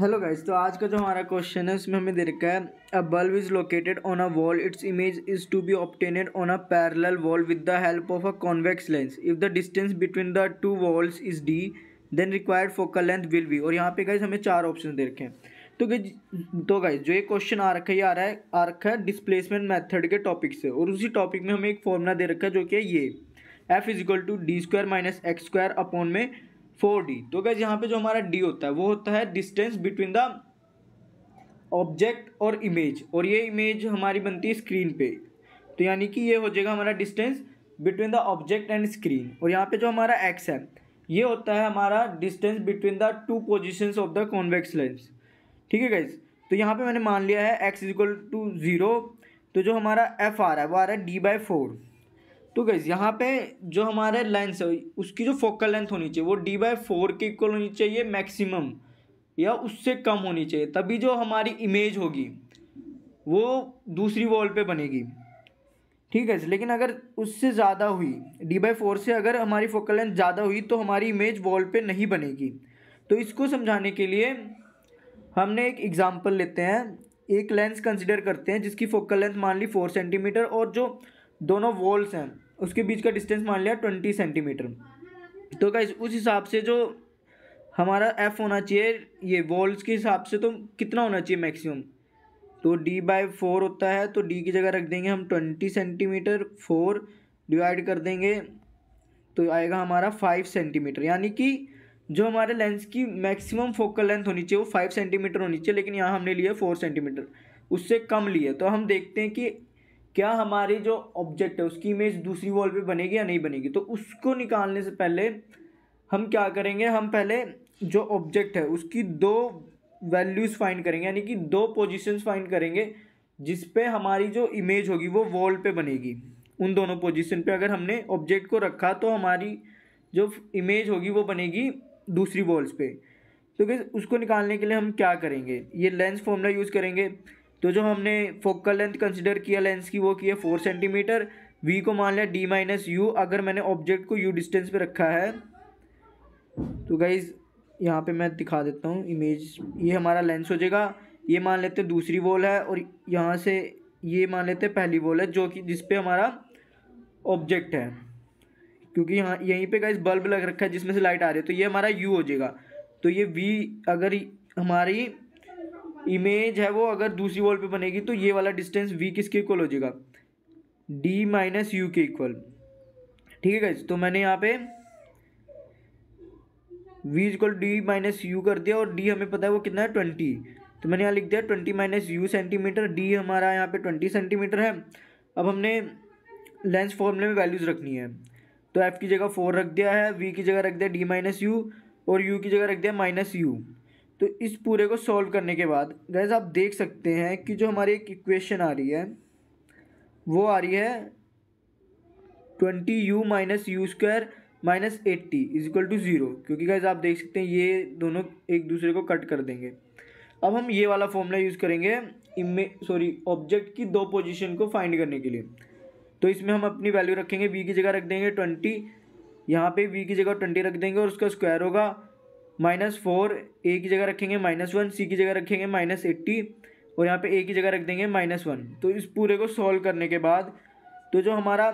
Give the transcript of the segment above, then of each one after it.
hello guys तो आज का जो हमारा क्वेश्चन है उसमें हमें दे रखा है a bulb is located on a wall its image is to be obtained on a parallel wall with the help of a convex lens if the distance between the two walls is D then required focal length will be और यहाँ पे guys हमें चार option दे रखे हैं तो तो guys जो ये क्वेश्चन आ रखा है ये आ रहा है आ रखा है डिस्प्लेसमेंट मैथड के टॉपिक से और उसी टॉपिक में हमें एक फॉर्मूला दे रखा है जो कि ये F is equal to D square minus X square upon में फोर डी तो गैज यहाँ पे जो हमारा डी होता है वो होता है डिस्टेंस बिटवीन द ऑब्जेक्ट और इमेज और ये इमेज हमारी बनती है स्क्रीन पे तो यानी कि ये हो जाएगा हमारा distance between the object and screen और यहाँ पे जो हमारा एक्स है ये होता है हमारा distance between the two position of the convex lens ठीक है गैस तो यहाँ पे मैंने मान लिया है एक्स इजिकल टू ज़ीरो तो जो हमारा एफ आ रहा है वो आ रहा है डी बाई फोर तो गैस यहाँ पे जो हमारे लेंस है उसकी जो फोकल लेंथ होनी चाहिए वो डी बाई फोर के इक्वल होनी चाहिए मैक्सिमम या उससे कम होनी चाहिए तभी जो हमारी इमेज होगी वो दूसरी वॉल पे बनेगी ठीक है लेकिन अगर उससे ज़्यादा हुई डी बाई फोर से अगर हमारी फोकल लेंथ ज़्यादा हुई तो हमारी इमेज वॉल पर नहीं बनेगी तो इसको समझाने के लिए हमने एक एग्ज़ाम्पल लेते हैं एक लेंस कंसिडर करते हैं जिसकी फोकल लेंथ मान ली फोर सेंटीमीटर और जो दोनों वॉल्स हैं उसके बीच का डिस्टेंस मान लिया ट्वेंटी सेंटीमीटर तो क्या उस हिसाब से जो हमारा एफ होना चाहिए ये वॉल्स के हिसाब से तो कितना होना चाहिए मैक्सिमम तो डी बाई फोर होता है तो डी की जगह रख देंगे हम ट्वेंटी सेंटीमीटर फोर डिवाइड कर देंगे तो आएगा हमारा फाइव सेंटीमीटर यानी कि जो हमारे लेंस की मैक्सिमम फोकल लेंथ होनी चाहिए वो फाइव सेंटीमीटर होनी चाहिए लेकिन यहाँ हमने लिया फोर सेंटीमीटर उससे कम लिए तो हम देखते हैं कि क्या हमारी जो ऑब्जेक्ट है उसकी इमेज दूसरी वॉल पे बनेगी या नहीं बनेगी तो उसको निकालने से पहले हम क्या करेंगे हम पहले जो ऑब्जेक्ट है उसकी दो वैल्यूज़ फाइंड करेंगे यानी कि दो पोजीशंस फाइंड करेंगे जिस पे हमारी जो इमेज होगी वो वॉल पे बनेगी उन दोनों पोजीशन पे अगर हमने ऑब्जेक्ट को रखा तो हमारी जो इमेज होगी वो बनेगी दूसरी वॉल्स पे तो उसको निकालने के लिए हम क्या करेंगे ये लेंस फॉर्मूला यूज़ करेंगे तो जो हमने फोकल लेंथ कंसिडर किया लेंस की वो की है फोर सेंटीमीटर वी को मान लिया डी माइनस यू अगर मैंने ऑब्जेक्ट को यू डिस्टेंस पे रखा है तो गाइज यहाँ पे मैं दिखा देता हूँ इमेज ये हमारा लेंस हो जाएगा ये मान लेते हैं दूसरी वॉल है और यहाँ से ये मान लेते हैं पहली वॉल है जो कि जिसपे हमारा ऑब्जेक्ट है क्योंकि यहाँ यहीं पे गाइज बल्ब लग रखा है जिसमें से लाइट आ रही है तो ये हमारा यू हो जाएगा तो ये वी अगर हमारी इमेज है वो अगर दूसरी वॉल पे बनेगी तो ये वाला डिस्टेंस वी किसके इक्वल हो जाएगा डी माइनस यू के इक्वल ठीक है गाइज तो मैंने यहाँ पे V equal D minus U कर दिया और डी हमें पता है वो कितना है ट्वेंटी तो मैंने यहाँ लिख दिया twenty minus U centimetre D हमारा यहाँ पे ट्वेंटी सेंटीमीटर है अब हमने लेंस फॉर्मूले में वैल्यूज़ रखनी है तो एफ़ की जगह फोर रख दिया है वी की जगह रख दिया डी माइनस यू और यू की जगह रख दिया माइनस यू तो इस पूरे को सॉल्व करने के बाद गैज़ आप देख सकते हैं कि जो हमारी एक इक्वेशन आ रही है वो आ रही है twenty U minus U square minus eighty is equal to zero क्योंकि गैज़ आप देख सकते हैं ये दोनों एक दूसरे को कट कर देंगे अब हम ये वाला फॉर्मूला यूज़ करेंगे इमे सॉरी ऑब्जेक्ट की दो पोजिशन को फाइंड करने के लिए तो इसमें हम अपनी वैल्यू रखेंगे वी की जगह रख देंगे ट्वेंटी यहाँ पे वी की जगह ट्वेंटी रख देंगे और उसका स्क्वायर होगा माइनस फोर ए की जगह रखेंगे माइनस वन सी की जगह रखेंगे माइनस एट्टी और यहाँ पे ए की जगह रख देंगे माइनस वन तो इस पूरे को सॉल्व करने के बाद तो जो हमारा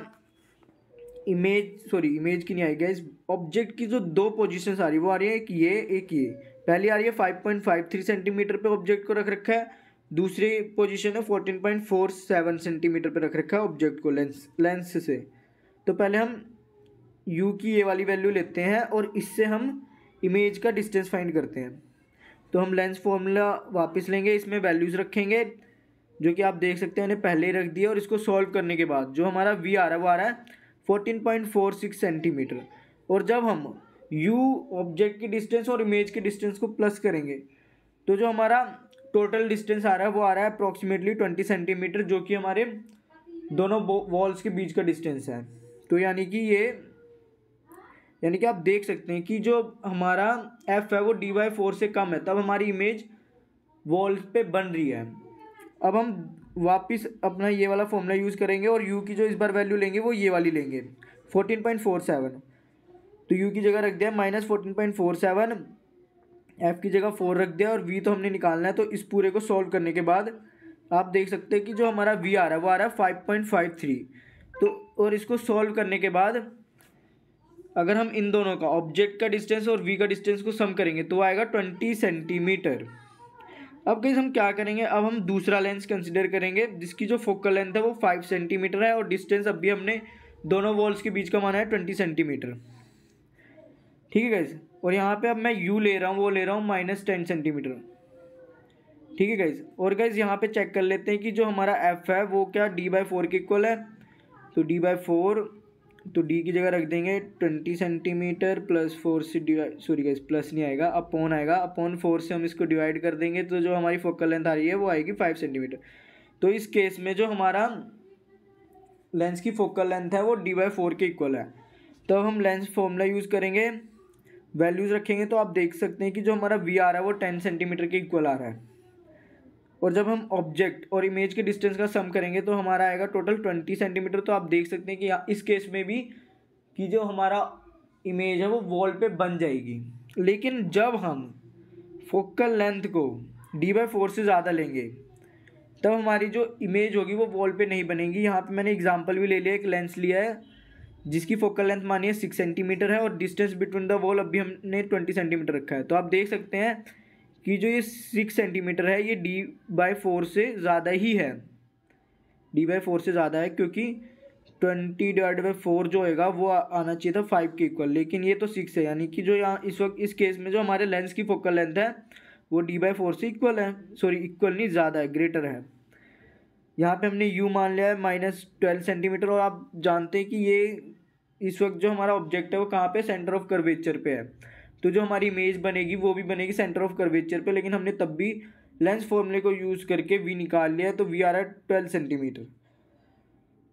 इमेज सॉरी इमेज की नहीं आई गई ऑब्जेक्ट की जो दो पोजिशन आ रही है वो आ रही है एक ये एक ये पहली आ रही है five point five three centimetre पर ऑब्जेक्ट को रख रखा है दूसरी पोजिशन है fourteen point four seven centimetre पर रख रखा है ऑब्जेक्ट को लेंस लेंस से तो पहले हम यू की ये वाली वैल्यू लेते हैं और इससे हम इमेज का डिस्टेंस फाइंड करते हैं तो हम लेंस फॉर्मूला वापस लेंगे इसमें वैल्यूज़ रखेंगे जो कि आप देख सकते हैं हमने पहले ही रख दिया और इसको सॉल्व करने के बाद जो हमारा वी आ रहा है वो आ रहा है fourteen point four six centimetre और जब हम यू ऑब्जेक्ट की डिस्टेंस और इमेज की डिस्टेंस को प्लस करेंगे तो जो हमारा टोटल डिस्टेंस आ रहा है वो आ रहा है अप्रॉक्सीमेटली ट्वेंटी सेंटीमीटर जो कि हमारे दोनों वॉल्स के बीच का डिस्टेंस है तो यानी कि ये यानी कि आप देख सकते हैं कि जो हमारा एफ़ है वो डी बाई फोर से कम है तब हमारी इमेज वॉल पे बन रही है अब हम वापस अपना ये वाला फॉर्मूला यूज़ करेंगे और यू की जो इस बार वैल्यू लेंगे वो ये वाली लेंगे फोर्टीन पॉइंट फोर सेवन तो यू की जगह रख दिया minus fourteen point four seven F की जगह फोर रख दिया और वी तो हमने निकालना है तो इस पूरे को सॉल्व करने के बाद आप देख सकते हैं कि जो हमारा वी आ रहा है वो आ रहा है फाइव पॉइंट फाइव थ्री तो और इसको सॉल्व करने के बाद अगर हम इन दोनों का ऑब्जेक्ट का डिस्टेंस और वी का डिस्टेंस को सम करेंगे तो आएगा ट्वेंटी सेंटीमीटर अब कैसे हम क्या करेंगे अब हम दूसरा लेंस कंसिडर करेंगे जिसकी जो फोकल लेंथ है वो फाइव सेंटीमीटर है और डिस्टेंस अभी हमने दोनों वॉल्स के बीच का माना है ट्वेंटी सेंटीमीटर ठीक है गाइज और यहाँ पे अब मैं यू ले रहा हूँ वो ले रहा हूँ माइनस टेन सेंटीमीटर ठीक है गाइज और गाइज यहाँ पे चेक कर लेते हैं कि जो हमारा एफ है वो क्या डी बाई फोर के इक्वल है तो डी बाई फोर तो डी की जगह रख देंगे ट्वेंटी सेंटीमीटर प्लस फोर से डिवाइड सॉरी गाइस प्लस नहीं आएगा अपॉन आएगा अपॉन फोर से हम इसको डिवाइड कर देंगे तो जो हमारी फोकल लेंथ आ रही है वो आएगी फाइव सेंटीमीटर तो इस केस में जो हमारा लेंस की फोकल लेंथ है वो डी बाई फोर के इक्वल है तो हम लेंस फॉर्मूला यूज़ करेंगे वैल्यूज़ रखेंगे तो आप देख सकते हैं कि जो हमारा वी आ रहा है वो टेन सेंटीमीटर के इक्वल आ रहा है और जब हम ऑब्जेक्ट और इमेज के डिस्टेंस का सम करेंगे तो हमारा आएगा टोटल ट्वेंटी सेंटीमीटर तो आप देख सकते हैं कि इस केस में भी कि जो हमारा इमेज है वो वॉल पे बन जाएगी लेकिन जब हम फोकल लेंथ को डी बाई फोर से ज़्यादा लेंगे तब हमारी जो इमेज होगी वो वॉल पे नहीं बनेगी यहाँ पे मैंने एग्जांपल भी ले लिया एक लेंस लिया है जिसकी फोकल लेंथ मानिए सिक्स सेंटीमीटर है और डिस्टेंस बिटवीन द वॉल अभी हमने ट्वेंटी सेंटीमीटर रखा है तो आप देख सकते हैं कि जो ये सिक्स सेंटीमीटर है ये डी बाई फोर से ज़्यादा ही है डी बाई फोर से ज़्यादा है क्योंकि ट्वेंटी डिवाइड बाई फोर जो होगा वो आना चाहिए था फाइव के इक्वल लेकिन ये तो सिक्स है यानी कि जो यहाँ इस वक्त इस केस में जो हमारे लेंस की फोकल लेंथ है वो डी बाई फोर से इक्वल है सॉरी इक्वल नहीं ज़्यादा है ग्रेटर है यहाँ पे हमने यू मान लिया है माइनस ट्वेल्व सेंटीमीटर और आप जानते हैं कि ये इस वक्त जो हमारा ऑब्जेक्ट है वो कहाँ पर सेंटर ऑफ कर्वेचर पर है तो जो हमारी इमेज बनेगी वो भी बनेगी सेंटर ऑफ कर्वेचर पे लेकिन हमने तब भी लेंस फॉर्मूले को यूज़ करके वी निकाल लिया है तो वी आ रहा है ट्वेल्व सेंटीमीटर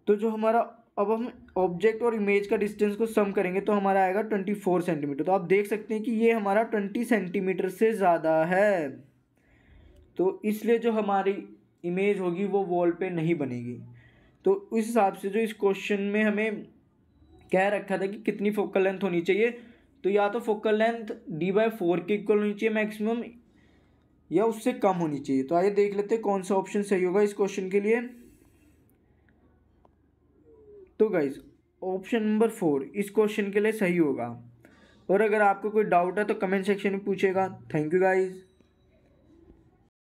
तो जो हमारा अब हम ऑब्जेक्ट और इमेज का डिस्टेंस को सम करेंगे तो हमारा आएगा ट्वेंटी फोर सेंटीमीटर तो आप देख सकते हैं कि ये हमारा ट्वेंटी सेंटीमीटर से ज़्यादा है तो इसलिए जो हमारी इमेज होगी वो वॉल पे नहीं बनेगी तो उस हिसाब से जो इस क्वेश्चन में हमें कह रखा था कि कितनी फोकल लेंथ होनी चाहिए तो या तो focal length D by four के इक्वल होनी चाहिए मैक्सिमम या उससे कम होनी चाहिए तो आइए देख लेते हैं कौन सा ऑप्शन सही होगा इस क्वेश्चन के लिए तो गाइज ऑप्शन नंबर फोर इस क्वेश्चन के लिए सही होगा और अगर आपको कोई डाउट है तो कमेंट सेक्शन में पूछेगा थैंक यू गाइज़